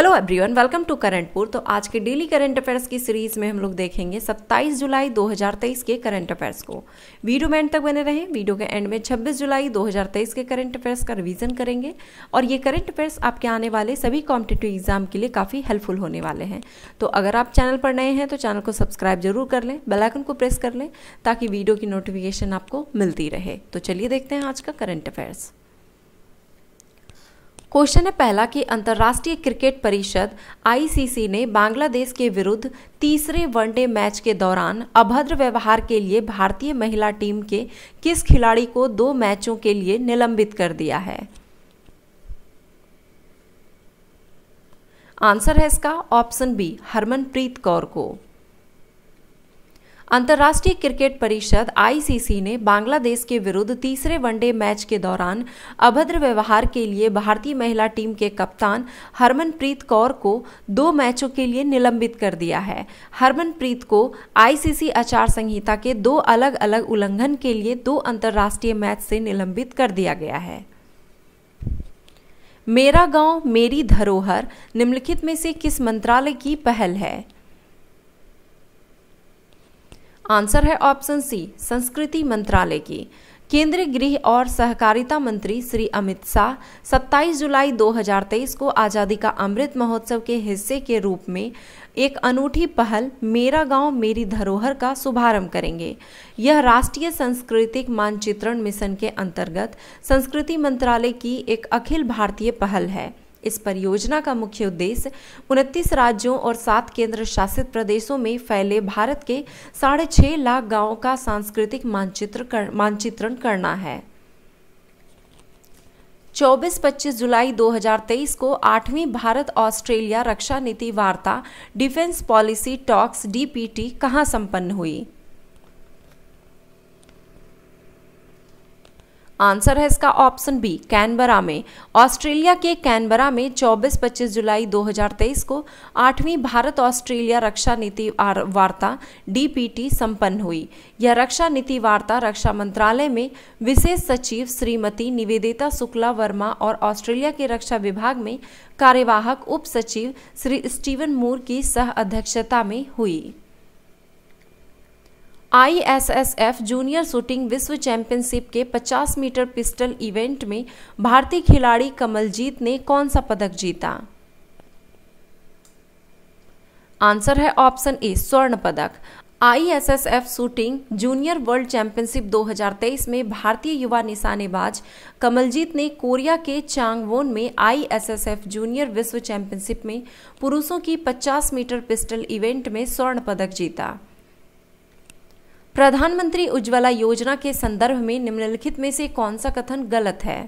hello everyone welcome to करंटपुर तो आज के डेली करंट अफेयर्स की सीरीज में हम लोग देखेंगे 27 जुलाई 2023 के करंट अफेयर्स को वीडियो में एंड तक बने रहें वीडियो के एंड में 26 जुलाई 2023 के करंट अफेयर्स का रिवीजन करेंगे और ये करंट अफेयर्स आपके आने वाले सभी कॉम्पिटेटिव एग्जाम के लिए काफ़ी हेल्पफुल होने वाले हैं तो अगर आप चैनल पर नए हैं तो चैनल को सब्सक्राइब जरूर कर लें बेलाइकन को प्रेस कर लें ताकि वीडियो की नोटिफिकेशन आपको मिलती रहे तो चलिए देखते हैं आज का करंट अफेयर्स क्वेश्चन है पहला कि अंतर्राष्ट्रीय क्रिकेट परिषद आईसीसी ने बांग्लादेश के विरुद्ध तीसरे वनडे मैच के दौरान अभद्र व्यवहार के लिए भारतीय महिला टीम के किस खिलाड़ी को दो मैचों के लिए निलंबित कर दिया है आंसर है इसका ऑप्शन बी हरमनप्रीत कौर को अंतर्राष्ट्रीय क्रिकेट परिषद आईसीसी ने बांग्लादेश के विरुद्ध तीसरे वनडे मैच के दौरान अभद्र व्यवहार के लिए भारतीय महिला टीम के कप्तान हरमनप्रीत कौर को दो मैचों के लिए निलंबित कर दिया है हरमनप्रीत को आईसीसी आचार संहिता के दो अलग अलग उल्लंघन के लिए दो अंतर्राष्ट्रीय मैच से निलंबित कर दिया गया है मेरा गांव मेरी धरोहर निम्नलिखित में से किस मंत्रालय की पहल है आंसर है ऑप्शन सी संस्कृति मंत्रालय की केंद्रीय गृह और सहकारिता मंत्री श्री अमित शाह 27 जुलाई 2023 को आज़ादी का अमृत महोत्सव के हिस्से के रूप में एक अनूठी पहल मेरा गांव मेरी धरोहर का शुभारंभ करेंगे यह राष्ट्रीय सांस्कृतिक मानचित्रण मिशन के अंतर्गत संस्कृति मंत्रालय की एक अखिल भारतीय पहल है इस परियोजना का मुख्य उद्देश्य उनतीस राज्यों और सात केंद्र शासित प्रदेशों में फैले भारत के साढ़े छह लाख गांवों का सांस्कृतिक मानचित्र कर, मानचित्रण करना है 24-25 जुलाई 2023 को आठवीं भारत ऑस्ट्रेलिया रक्षा नीति वार्ता डिफेंस पॉलिसी टॉक्स डीपीटी कहां संपन्न हुई आंसर है इसका ऑप्शन बी कैनबरा में ऑस्ट्रेलिया के कैनबरा में 24-25 जुलाई 2023 को आठवीं भारत ऑस्ट्रेलिया रक्षा नीति वार्ता डीपीटी संपन्न हुई यह रक्षा नीति वार्ता रक्षा मंत्रालय में विशेष सचिव श्रीमती निवेदिता शुक्ला वर्मा और ऑस्ट्रेलिया के रक्षा विभाग में कार्यवाहक उप सचिव श्री स्टीवन मूर की सह अध्यक्षता में हुई आईएसएसएफ जूनियर शूटिंग विश्व चैंपियनशिप के 50 मीटर पिस्टल इवेंट में भारतीय खिलाड़ी कमलजीत ने कौन सा पदक जीता आंसर है ऑप्शन ए स्वर्ण पदक ISSF shooting junior world championship 2023 में भारतीय युवा निशानेबाज कमलजीत ने कोरिया के चांगवोन में आईएसएसएफ जूनियर विश्व चैंपियनशिप में पुरुषों की 50 मीटर पिस्टल इवेंट में स्वर्ण पदक जीता प्रधानमंत्री उज्ज्वला योजना के संदर्भ में निम्नलिखित में से कौन सा कथन गलत है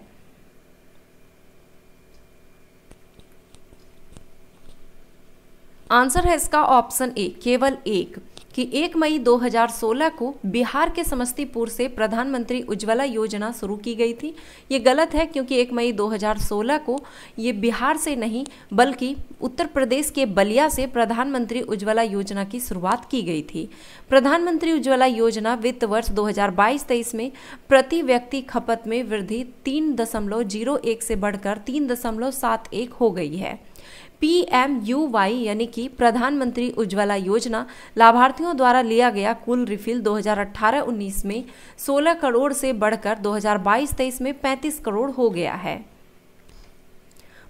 आंसर है इसका ऑप्शन ए केवल एक कि 1 मई 2016 को बिहार के समस्तीपुर से प्रधानमंत्री उज्ज्वला योजना शुरू की गई थी ये गलत है क्योंकि 1 मई 2016 को ये बिहार से नहीं बल्कि उत्तर प्रदेश के बलिया से प्रधानमंत्री उज्ज्वला योजना की शुरुआत की गई थी प्रधानमंत्री उज्ज्वला योजना वित्त वर्ष 2022-23 में प्रति व्यक्ति खपत में वृद्धि तीन दशमलव जीरो एक से बढ़कर तीन दशमलव सात एक हो गई है पी एम यू वाई यानी कि प्रधानमंत्री उज्ज्वला योजना लाभार्थियों द्वारा लिया गया कुल रिफिल 2018-19 में 16 करोड़ से बढ़कर 2022-23 में 35 करोड़ हो गया है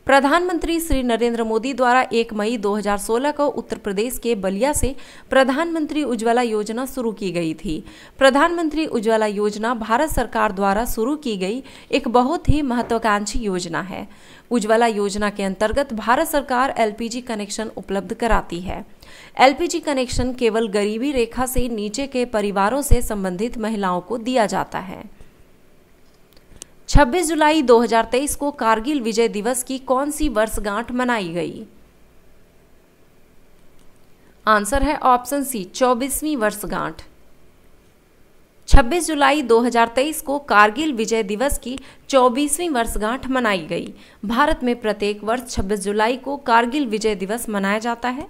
प्रधानमंत्री श्री नरेंद्र मोदी द्वारा 1 मई 2016 को उत्तर प्रदेश के बलिया से प्रधानमंत्री उज्ज्वला योजना शुरू की गई थी प्रधानमंत्री उज्ज्वला योजना भारत सरकार द्वारा शुरू की गई एक बहुत ही महत्वाकांक्षी योजना है उज्ज्वला योजना के अंतर्गत भारत सरकार एलपीजी कनेक्शन उपलब्ध कराती है एलपीजी कनेक्शन केवल गरीबी रेखा से नीचे के परिवारों से संबंधित महिलाओं को दिया जाता है 26 जुलाई 2023 को कारगिल विजय दिवस की कौन सी वर्षगांठ मनाई गई आंसर है ऑप्शन सी चौबीसवीं वर्षगांठ 26 जुलाई 2023 को कारगिल विजय दिवस की चौबीसवीं वर्षगांठ मनाई गई भारत में प्रत्येक वर्ष 26 जुलाई को कारगिल विजय दिवस मनाया जाता है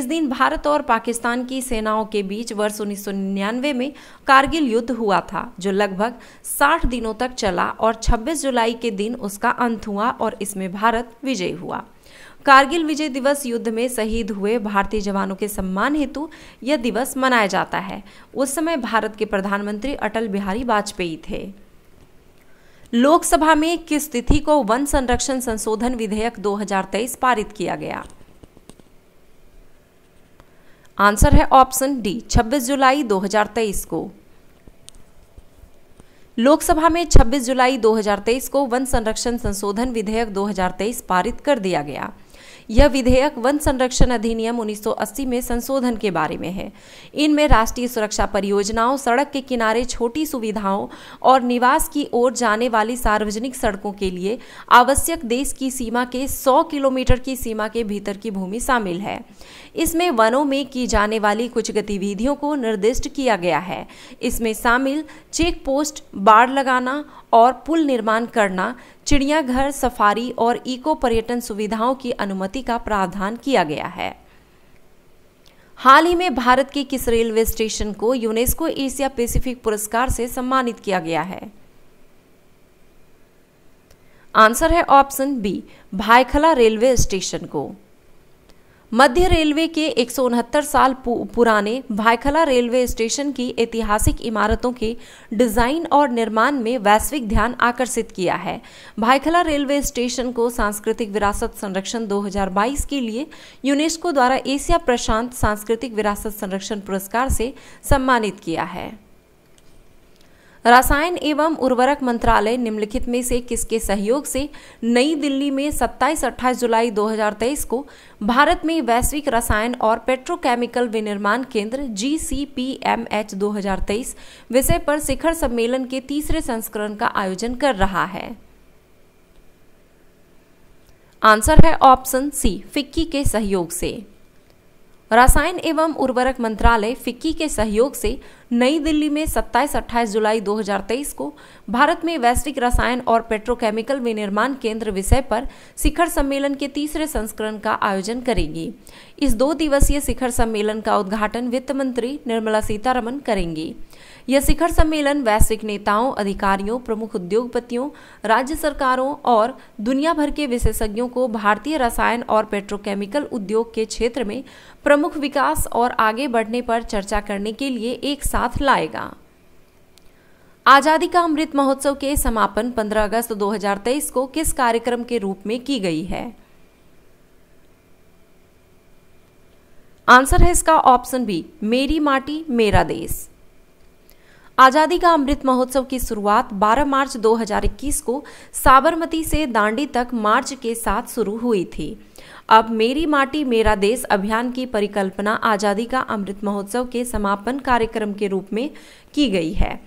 इस दिन भारत और पाकिस्तान की सेनाओं के बीच वर्ष उन्नीस में कारगिल युद्ध हुआ था जो लगभग 60 दिनों तक चला और 26 जुलाई के दिन उसका अंत हुआ और इसमें भारत विजय हुआ कारगिल विजय दिवस युद्ध में शहीद हुए भारतीय जवानों के सम्मान हेतु यह दिवस मनाया जाता है उस समय भारत के प्रधानमंत्री अटल बिहारी वाजपेयी थे लोकसभा में किस तिथि को वन संरक्षण संशोधन विधेयक 2023 पारित किया गया आंसर है ऑप्शन डी 26 जुलाई 2023 को लोकसभा में 26 जुलाई 2023 को वन संरक्षण संशोधन विधेयक 2023 पारित कर दिया गया यह विधेयक वन संरक्षण अधिनियम 1980 में संशोधन के बारे में है इनमें राष्ट्रीय सुरक्षा परियोजनाओं सड़क के किनारे छोटी सुविधाओं और निवास की ओर जाने वाली सार्वजनिक सड़कों के लिए आवश्यक देश की सीमा के 100 किलोमीटर की सीमा के भीतर की भूमि शामिल है इसमें वनों में की जाने वाली कुछ गतिविधियों को निर्दिष्ट किया गया है इसमें शामिल चेक पोस्ट बाढ़ लगाना और पुल निर्माण करना चिड़ियाघर सफारी और इको पर्यटन सुविधाओं की अनुमति का प्रावधान किया गया है हाल ही में भारत के किस रेलवे स्टेशन को यूनेस्को एशिया पेसिफिक पुरस्कार से सम्मानित किया गया है आंसर है option B Byculla railway station को मध्य रेलवे के एक साल पुराने भायखला रेलवे स्टेशन की ऐतिहासिक इमारतों के डिजाइन और निर्माण में वैश्विक ध्यान आकर्षित किया है भायखला रेलवे स्टेशन को सांस्कृतिक विरासत संरक्षण 2022 के लिए यूनेस्को द्वारा एशिया प्रशांत सांस्कृतिक विरासत संरक्षण पुरस्कार से सम्मानित किया है रसायन एवं उर्वरक मंत्रालय निम्नलिखित में से किसके सहयोग से नई दिल्ली में 27-28 जुलाई 2023 को भारत में वैश्विक रसायन और पेट्रोकेमिकल विनिर्माण केंद्र G C P M H दो विषय पर शिखर सम्मेलन के तीसरे संस्करण का आयोजन कर रहा है आंसर है ऑप्शन सी फिक्की के सहयोग से रसायन एवं उर्वरक मंत्रालय फिक्की के सहयोग से नई दिल्ली में 27-28 जुलाई 2023 को भारत में वैश्विक रसायन और पेट्रोकेमिकल विनिर्माण केंद्र विषय पर शिखर सम्मेलन के तीसरे संस्करण का आयोजन करेगी इस दो दिवसीय शिखर सम्मेलन का उद्घाटन वित्त मंत्री निर्मला सीतारमन करेंगी यह शिखर सम्मेलन वैश्विक नेताओं अधिकारियों प्रमुख उद्योगपतियों राज्य सरकारों और दुनिया भर के विशेषज्ञों को भारतीय रसायन और पेट्रोकेमिकल उद्योग के क्षेत्र में प्रमुख विकास और आगे बढ़ने पर चर्चा करने के लिए एक साथ साथ लाएगा आज़ादी का अमृत महोत्सव के समापन 15 अगस्त 2023 को किस कार्यक्रम के रूप में की गई है आंसर है इसका ऑप्शन बी मेरी माटी मेरा देश आज़ादी का अमृत महोत्सव की शुरुआत 12 मार्च 2021 को साबरमती से दांडी तक मार्च के साथ शुरू हुई थी अब मेरी माटी मेरा देश अभियान की परिकल्पना आज़ादी का अमृत महोत्सव के समापन कार्यक्रम के रूप में की गई है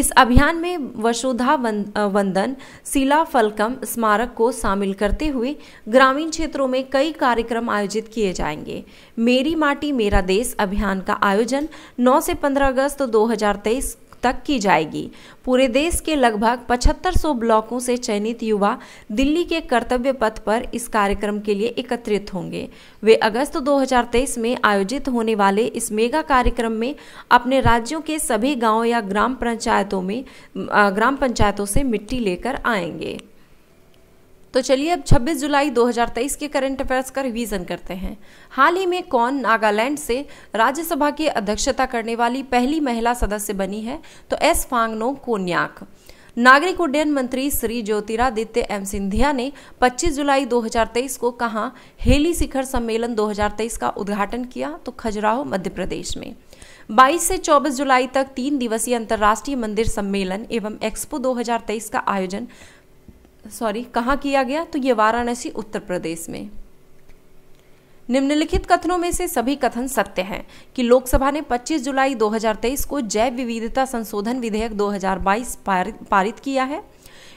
इस अभियान में वसुधा वंदन शिला फलकम स्मारक को शामिल करते हुए ग्रामीण क्षेत्रों में कई कार्यक्रम आयोजित किए जाएंगे मेरी माटी मेरा देश अभियान का आयोजन 9 से 15 अगस्त 2023 तक की जाएगी पूरे देश के लगभग 7500 ब्लॉकों से चयनित युवा दिल्ली के कर्तव्य पथ पर इस कार्यक्रम के लिए एकत्रित होंगे वे अगस्त 2023 में आयोजित होने वाले इस मेगा कार्यक्रम में अपने राज्यों के सभी गाँव या ग्राम पंचायतों में ग्राम पंचायतों से मिट्टी लेकर आएंगे तो चलिए अब 26 जुलाई 2023 के करंट अफेयर्स का रिवीजन करते हैं हाल ही में कौन नागालैंड से राज्यसभा की अध्यक्षता करने वाली पहली महिला सदस्य बनी है तो एस फांगनो कोन्याक नागरिक उड्डयन मंत्री श्री ज्योतिरादित्य एम सिंधिया ने 25 जुलाई 2023 को कहा हेली शिखर सम्मेलन 2023 का उद्घाटन किया तो खजुराहो मध्य प्रदेश में 22 से 24 जुलाई तक तीन दिवसीय अंतर्राष्ट्रीय मंदिर सम्मेलन एवं एक्सपो 2023 का आयोजन सॉरी कहाँ किया गया तो ये वाराणसी उत्तर प्रदेश में निम्नलिखित कथनों में से सभी कथन सत्य हैं कि लोकसभा ने 25 जुलाई 2023 को जैव विविधता संशोधन विधेयक 2022 पारित किया है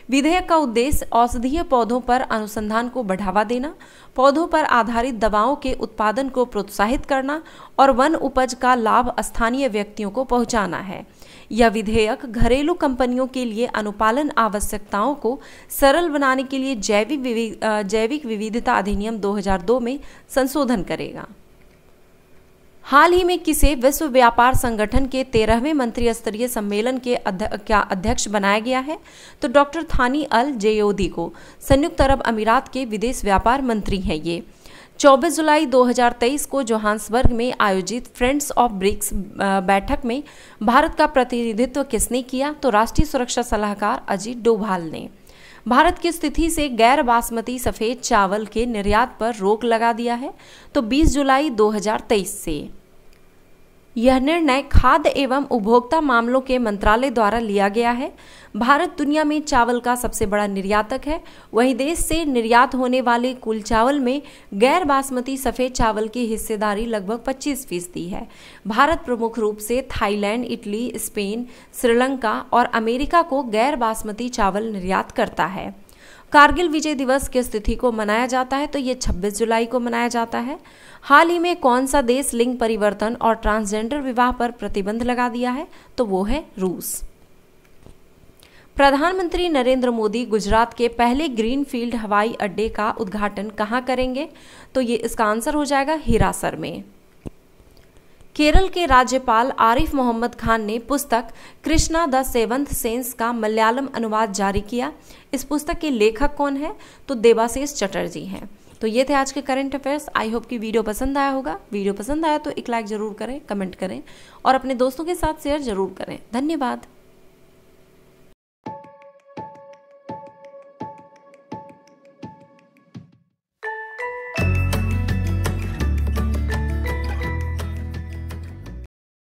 विधेयक का उद्देश्य औषधीय पौधों पर अनुसंधान को बढ़ावा देना पौधों पर आधारित दवाओं के उत्पादन को प्रोत्साहित करना और वन उपज का लाभ स्थानीय व्यक्तियों को पहुंचाना है यह विधेयक घरेलू कंपनियों के लिए अनुपालन आवश्यकताओं को सरल बनाने के लिए जैविक जैविक विविधता अधिनियम 2002 में संशोधन करेगा हाल ही में किसे विश्व व्यापार संगठन के तेरहवें मंत्री स्तरीय सम्मेलन के अध्यक्ष बनाया गया है तो डॉक्टर थानी अल जेयोदी को संयुक्त अरब अमीरात के विदेश व्यापार मंत्री हैं ये 24 जुलाई 2023 को जोहान्सबर्ग में आयोजित फ्रेंड्स ऑफ ब्रिक्स बैठक में भारत का प्रतिनिधित्व किसने किया तो राष्ट्रीय सुरक्षा सलाहकार अजीत डोभाल ने भारत की स्थिति से गैर बासमती सफ़ेद चावल के निर्यात पर रोक लगा दिया है तो 20 जुलाई 2023 से यह निर्णय खाद्य एवं उपभोक्ता मामलों के मंत्रालय द्वारा लिया गया है भारत दुनिया में चावल का सबसे बड़ा निर्यातक है वहीं देश से निर्यात होने वाले कुल चावल में गैर बासमती सफ़ेद चावल की हिस्सेदारी लगभग 25 फीसदी है भारत प्रमुख रूप से थाईलैंड इटली स्पेन श्रीलंका और अमेरिका को गैर बासमती चावल निर्यात करता है कारगिल विजय दिवस किस तिथि को मनाया जाता है तो ये 26 जुलाई को मनाया जाता है हाल ही में कौन सा देश लिंग परिवर्तन और ट्रांसजेंडर विवाह पर प्रतिबंध लगा दिया है तो वो है रूस प्रधानमंत्री नरेंद्र मोदी गुजरात के पहले ग्रीनफील्ड हवाई अड्डे का उद्घाटन कहाँ करेंगे तो ये इसका आंसर हो जाएगा हिरासर में केरल के राज्यपाल आरिफ मोहम्मद खान ने पुस्तक कृष्णा द सेवंथ सेंस का मलयालम अनुवाद जारी किया इस पुस्तक के लेखक कौन है तो देवाशेष चटर्जी हैं तो ये थे आज के करंट अफेयर्स आई होप कि वीडियो पसंद आया होगा वीडियो पसंद आया तो एक लाइक ज़रूर करें कमेंट करें और अपने दोस्तों के साथ शेयर ज़रूर करें धन्यवाद